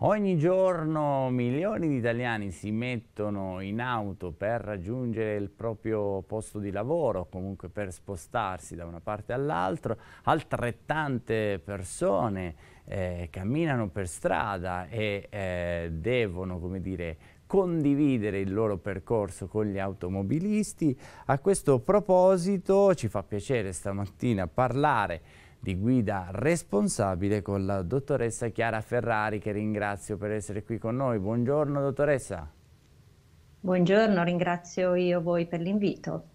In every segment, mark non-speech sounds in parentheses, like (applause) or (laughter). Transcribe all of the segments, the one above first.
Ogni giorno milioni di italiani si mettono in auto per raggiungere il proprio posto di lavoro, comunque per spostarsi da una parte all'altra, altrettante persone eh, camminano per strada e eh, devono, come dire, condividere il loro percorso con gli automobilisti. A questo proposito ci fa piacere stamattina parlare di guida responsabile con la dottoressa Chiara Ferrari che ringrazio per essere qui con noi. Buongiorno dottoressa. Buongiorno, ringrazio io voi per l'invito.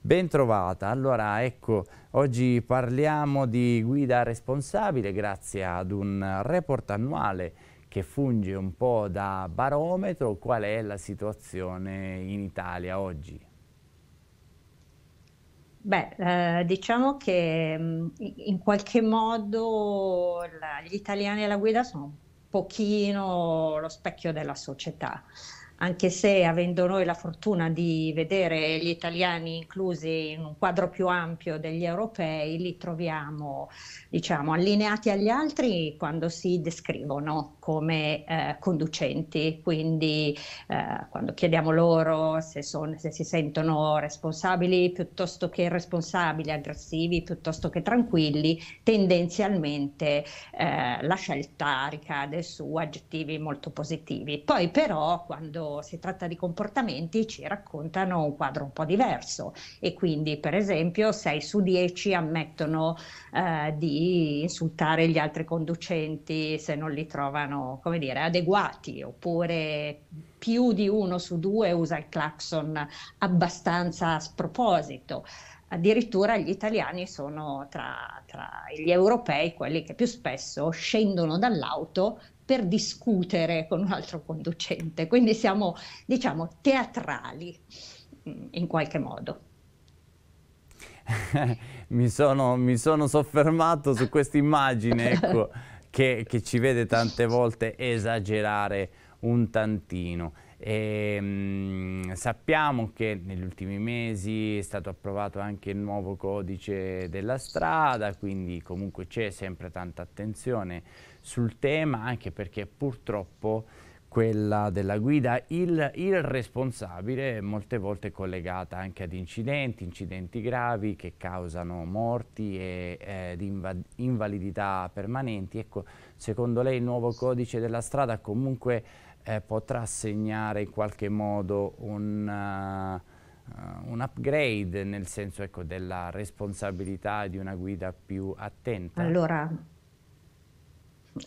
Bentrovata. Allora, ecco, oggi parliamo di guida responsabile grazie ad un report annuale che funge un po' da barometro qual è la situazione in Italia oggi. Beh, eh, diciamo che mm, in qualche modo la, gli italiani alla guida sono un pochino lo specchio della società anche se avendo noi la fortuna di vedere gli italiani inclusi in un quadro più ampio degli europei, li troviamo diciamo, allineati agli altri quando si descrivono come eh, conducenti, quindi eh, quando chiediamo loro se, sono, se, si sentono responsabili piuttosto che irresponsabili, aggressivi piuttosto che tranquilli, tendenzialmente eh, la scelta ricade su aggettivi molto positivi. Poi però quando quando si tratta di comportamenti ci raccontano un quadro un po' diverso e quindi per esempio 6 su 10 ammettono eh, di insultare gli altri conducenti se non li trovano come dire, adeguati oppure più di uno su due usa il clacson abbastanza a sproposito addirittura gli italiani sono tra, tra, gli europei quelli che più spesso scendono dall'auto per discutere con un altro conducente, quindi siamo diciamo teatrali mm, in qualche modo. (laughs) mi, sono, mi, sono, soffermato su questa immagine ecco, (laughs) che, che, ci vede tante volte esagerare un tantino. E, ehm, mh, sappiamo che negli ultimi mesi è stato approvato anche il nuovo codice della strada, quindi comunque c'è sempre tanta attenzione sul tema, anche perché purtroppo quella della guida, il, il responsabile molte volte è collegata anche ad incidenti, incidenti gravi che causano morti e eh, inv invalidità permanenti. Ecco, secondo lei il nuovo codice della strada comunque eh, potrà segnare in qualche modo un, uh, un upgrade nel senso ecco, della responsabilità di una guida più attenta? Allora,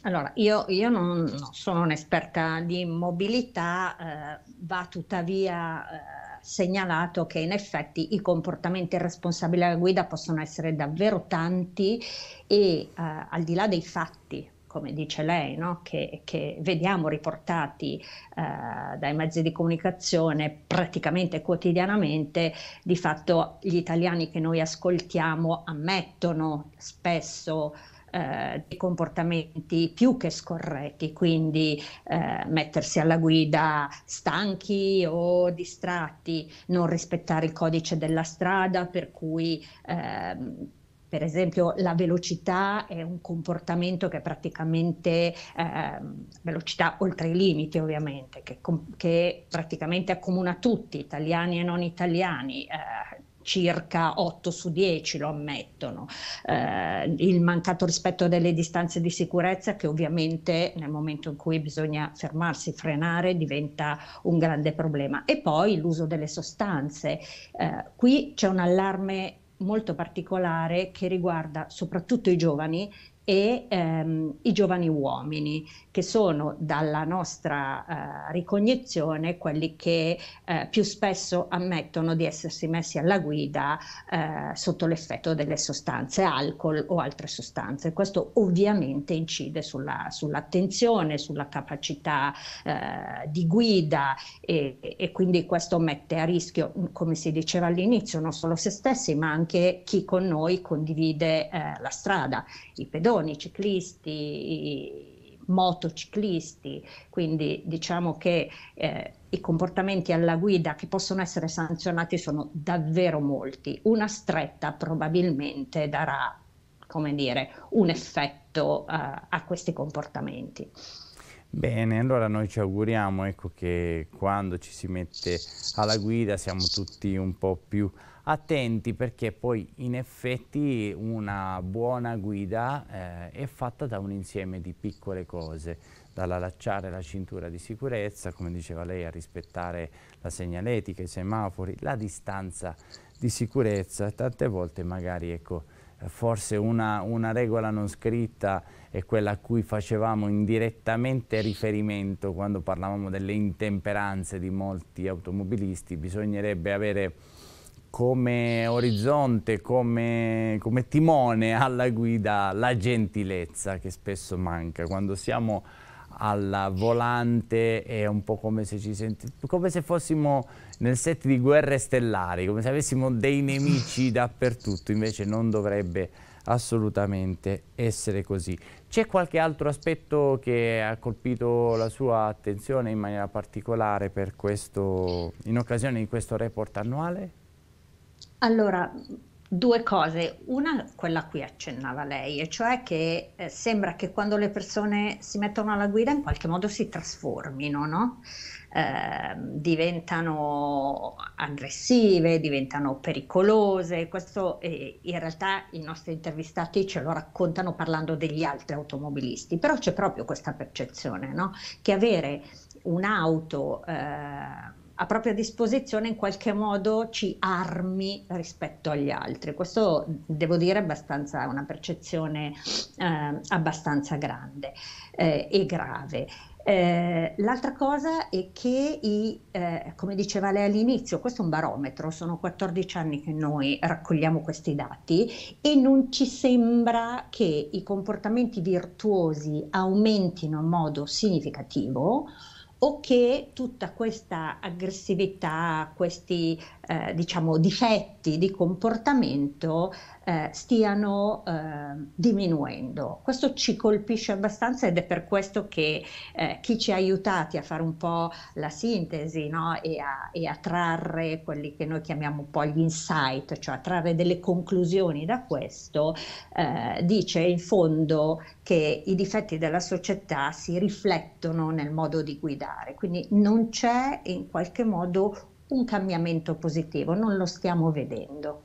allora, io, io non, sono un'esperta di mobilità, eh, va tuttavia eh, segnalato che in effetti i comportamenti irresponsabili alla guida possono essere davvero tanti e eh, al di là dei fatti, come dice lei, no? che, che, vediamo riportati eh, dai mezzi di comunicazione praticamente quotidianamente, di fatto gli italiani che noi ascoltiamo ammettono spesso eh, di comportamenti più che scorretti, quindi eh, mettersi alla guida stanchi o distratti, non rispettare il codice della strada, per cui eh, per esempio la velocità è un comportamento che è praticamente, eh, velocità oltre i limiti ovviamente, che, che, praticamente accomuna tutti, italiani e non italiani, eh, circa 8 su 10 lo ammettono. Eh, il mancato rispetto delle distanze di sicurezza che ovviamente nel momento in cui bisogna fermarsi, frenare, diventa un grande problema. E poi l'uso delle sostanze. Eh, qui c'è un allarme molto particolare che riguarda soprattutto i giovani e ehm, i giovani uomini, che sono dalla nostra eh, ricognizione quelli che eh, più spesso ammettono di essersi messi alla guida eh, sotto l'effetto delle sostanze, alcol o altre sostanze. Questo ovviamente incide sulla, sull'attenzione, sulla capacità eh, di guida e, e quindi questo mette a rischio, come si diceva all'inizio, non solo se stessi ma anche chi con noi condivide eh, la strada, i pedoni persone, ciclisti, i motociclisti, quindi diciamo che eh, i comportamenti alla guida che possono essere sanzionati sono davvero molti. Una stretta probabilmente darà, come dire, un effetto eh, a questi comportamenti. Bene, allora noi ci auguriamo ecco, che quando ci si mette alla guida siamo tutti un po' più attenti perché poi in effetti una buona guida eh, è fatta da un insieme di piccole cose, dall'allacciare la cintura di sicurezza, come diceva lei, a rispettare la segnaletica, i semafori, la distanza di sicurezza, tante volte magari ecco, forse una, una, regola non scritta è quella a cui facevamo indirettamente riferimento quando parlavamo delle intemperanze di molti automobilisti, bisognerebbe avere come orizzonte, come, come timone alla guida la gentilezza che spesso manca. Quando siamo alla volante è un po' come se ci sentissimo come se fossimo nel set di guerre stellari, come se avessimo dei nemici (laughs) dappertutto, invece non dovrebbe assolutamente essere così. C'è qualche altro aspetto che ha colpito la sua attenzione in maniera particolare questo, in occasione di questo report annuale? Allora, due cose. Una, quella a cui accennava lei, e cioè che eh, sembra che quando le persone si mettono alla guida in qualche modo si trasformino, no? eh, diventano aggressive, diventano pericolose. Questo eh, in realtà i nostri intervistati ce lo raccontano parlando degli altri automobilisti, però c'è proprio questa percezione no? che avere un'auto eh, a propria disposizione in qualche modo ci armi rispetto agli altri. Questo devo dire è abbastanza una percezione eh, abbastanza grande eh, e grave. Eh, l'altra cosa è che, i, eh, come diceva lei all'inizio, questo è un barometro, sono 14 anni che noi raccogliamo questi dati e non ci sembra che i comportamenti virtuosi aumentino in modo significativo o che tutta questa aggressività, questi eh, diciamo, difetti di comportamento eh, stiano eh, diminuendo. Questo ci colpisce abbastanza ed è per questo che eh, chi ci ha aiutati a fare un po' la sintesi no? e, a, e, a, trarre quelli che noi chiamiamo un po' gli insight, cioè a trarre delle conclusioni da questo, eh, dice in fondo che i difetti della società si riflettono nel modo di guidare cambiare, quindi non c'è in qualche modo un cambiamento positivo, non lo stiamo vedendo.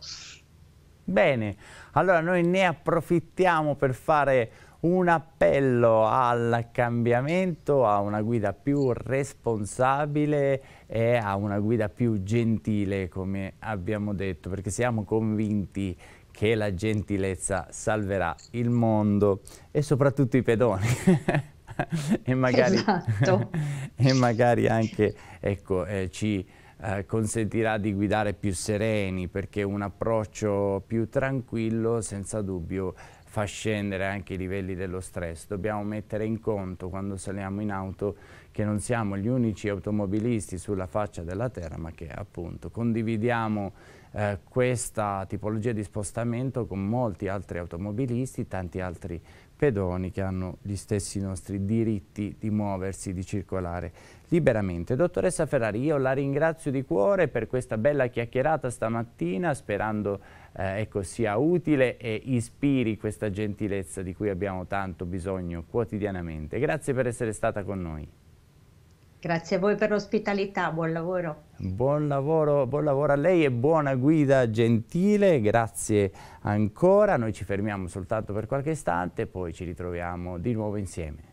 Bene, allora noi ne approfittiamo per fare un appello al cambiamento, a una guida più responsabile e a una guida più gentile, come abbiamo detto, perché siamo convinti che la gentilezza salverà il mondo e soprattutto i pedoni. (laughs) (laughs) e, magari, esatto. (laughs) e, magari, anche ecco, eh, ci eh, consentirà di guidare più sereni perché un approccio più tranquillo senza dubbio fa scendere anche i livelli dello stress. Dobbiamo mettere in conto quando saliamo in auto che non siamo gli unici automobilisti sulla faccia della terra ma che appunto condividiamo eh, questa tipologia di spostamento con molti altri automobilisti, tanti altri pedoni che hanno gli stessi nostri diritti di muoversi, di circolare liberamente. Dottoressa Ferrari, io la ringrazio di cuore per questa bella chiacchierata stamattina, sperando eh, ecco, sia utile e ispiri questa gentilezza di cui abbiamo tanto bisogno quotidianamente. Grazie per essere stata con noi. Grazie a voi per l'ospitalità, buon lavoro. Buon lavoro, buon lavoro a lei e buona guida gentile, grazie ancora. Noi ci fermiamo soltanto per qualche istante, e poi ci ritroviamo di nuovo insieme.